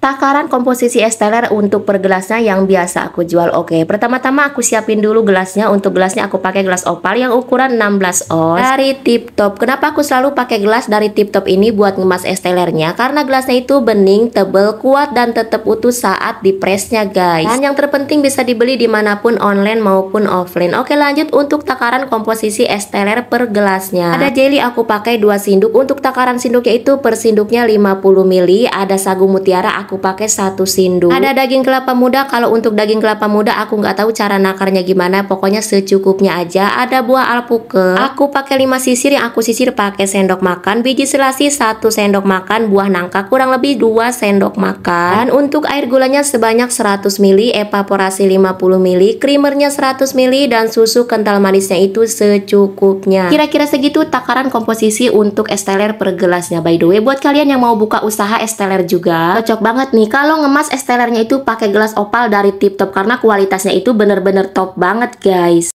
Takaran komposisi es teler untuk per gelasnya yang biasa aku jual oke Pertama-tama aku siapin dulu gelasnya Untuk gelasnya aku pakai gelas opal yang ukuran 16 oz Dari tip top Kenapa aku selalu pakai gelas dari tip top ini buat ngemas es telernya Karena gelasnya itu bening, tebel, kuat dan tetap utuh saat dipresnya guys Dan yang terpenting bisa dibeli dimanapun online maupun offline Oke lanjut untuk takaran komposisi es teler per gelasnya Ada jelly aku pakai 2 sinduk Untuk takaran sinduknya itu per sinduknya 50 mili Ada sagu mutiara aku aku pakai satu sindung ada daging kelapa muda kalau untuk daging kelapa muda aku nggak tahu cara nakarnya gimana pokoknya secukupnya aja ada buah alpukat aku pakai 5 sisir yang aku sisir pakai sendok makan biji selasi satu sendok makan buah nangka kurang lebih 2 sendok makan dan untuk air gulanya sebanyak 100 ml evaporasi 50 ml creamernya 100 ml dan susu kental manisnya itu secukupnya kira-kira segitu takaran komposisi untuk esteler per gelasnya by the way buat kalian yang mau buka usaha esteler juga cocok banget banget nih kalau ngemas estelernya itu pakai gelas opal dari Tip Top karena kualitasnya itu bener-bener top banget guys.